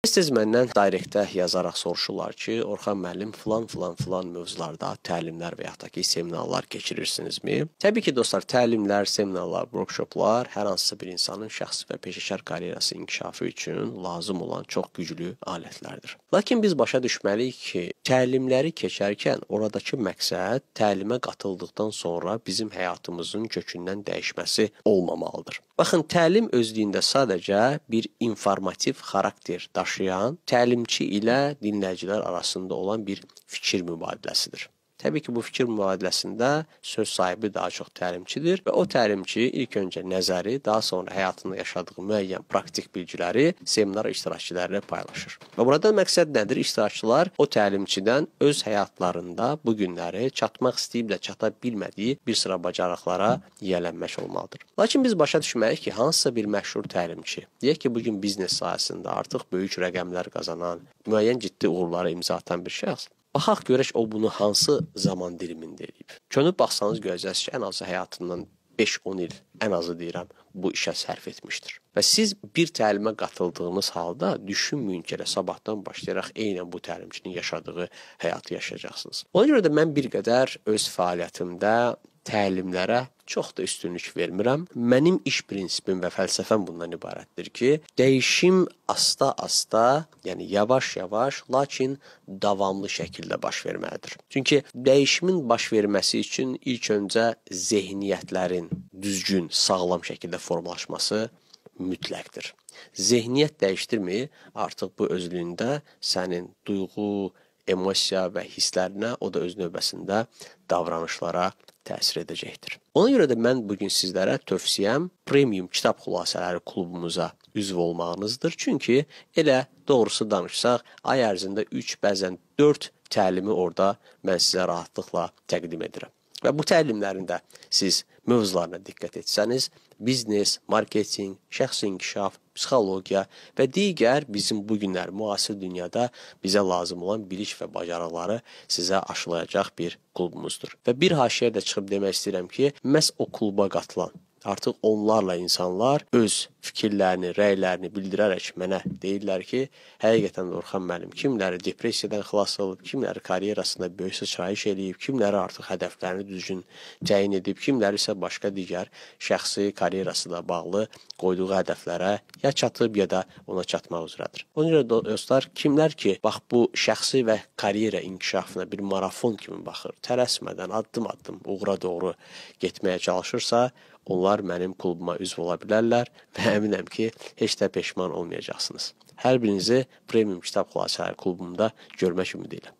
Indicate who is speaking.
Speaker 1: Tez-tez məndən direktdə yazaraq soruşurlar ki, Orxan müəllim filan filan filan mövzularda təlimlər və yaxud da ki, seminarlar keçirirsinizmi? Təbii ki, dostlar, təlimlər, seminarlar, workshoplar hər hansısa bir insanın şəxsi və peşəkar karyerası inkişafı üçün lazım olan çox güclü alətlərdir. Lakin biz başa düşməliyik ki, təlimləri keçərkən oradakı məqsəd təlimə qatıldıqdan sonra bizim həyatımızın kökündən dəyişməsi olmamalıdır. Baxın, təlim özlüyündə sadəcə bir informativ xarakter daşıyır daşıyan təlimçi ilə dinləyicilər arasında olan bir fikir mübadiləsidir. Təbii ki, bu fikir mübadiləsində söz sahibi daha çox təlimçidir və o təlimçi ilk öncə nəzəri, daha sonra həyatında yaşadığı müəyyən praktik bilgiləri seminar iştirakçıları ilə paylaşır. Və burada məqsəd nədir? İştirakçılar o təlimçidən öz həyatlarında bu günləri çatmaq istəyib də çata bilmədiyi bir sıra bacarıqlara yiyələnmək olmalıdır. Lakin biz başa düşməliyik ki, hansısa bir məşhur təlimçi, deyək ki, bu gün biznes sahəsində artıq böyük rəqəmlər qazanan, müəyyən ciddi uğurlara imza atan bir şəxs Baxaq görək o bunu hansı zaman dilimində edib. Könüb baxsanız görəcəksiniz ki, ən azı həyatından 5-10 il ən azı deyirəm bu işə sərf etmişdir. Və siz bir təlimə qatıldığınız halda düşünməyin ki, elə sabahdan başlayaraq eynən bu təlimçinin yaşadığı həyatı yaşayacaqsınız. Ona görə də mən bir qədər öz fəaliyyətimdə təlimlərə çox da üstünlük vermirəm. Mənim iş prinsipim və fəlsəfəm bundan ibarətdir ki, dəyişim asta-asta, yəni yavaş-yavaş, lakin davamlı şəkildə baş verməlidir. Çünki dəyişimin baş verməsi üçün ilk öncə zehniyyətlərin düzgün, sağlam şəkildə formalaşması mütləqdir. Zehniyyət dəyişdirmi, artıq bu özlüyündə sənin duyğu, emosiya və hisslərinə, o da öz növbəsində davranışlara təsir edəcəkdir. Ona görə də mən bu gün sizlərə tövsiyəm Premium kitab xülasələri klubumuza üzv olmağınızdır. Çünki elə doğrusu danışsaq, ay ərzində 3, bəzən 4 təlimi orada mən sizə rahatlıqla təqdim edirəm. Və bu təlimlərində siz mövzularına diqqət etsəniz, biznes, marketinq, şəxsi inkişaf, psixologiya və digər bizim bu günlər müasir dünyada bizə lazım olan bilik və bacarıqları sizə aşılayacaq bir klubumuzdur. Və bir haşiyə də çıxıb demək istəyirəm ki, məhz o kluba qatılan artıq onlarla insanlar öz fikirlərini, rəylərini bildirərək mənə deyirlər ki, həqiqətən də Orxan müəllim kimləri depressiyadan xilas olub, kimləri karyerasında böyük sıçrayış eləyib, kimləri artıq hədəflərini düzgün təyin edib, kimləri isə başqa digər şəxsi karyerası ilə bağlı qoyduğu hədəflərə ya çatıb, ya da ona çatmaq üzrədir. Ona görə dostlar, kimlər ki, bax bu şəxsi və karyera inkişafına bir marafon kimi baxır, tələsmədən addım-addım uğura doğru getməyə çalışırsa, onlar mənim klubuma üzv ola bilərlər və əminəm ki, heç də peşman olmayacaqsınız. Hər birinizi Premium Kitab Xülasələri klubunda görmək ümidi ilə.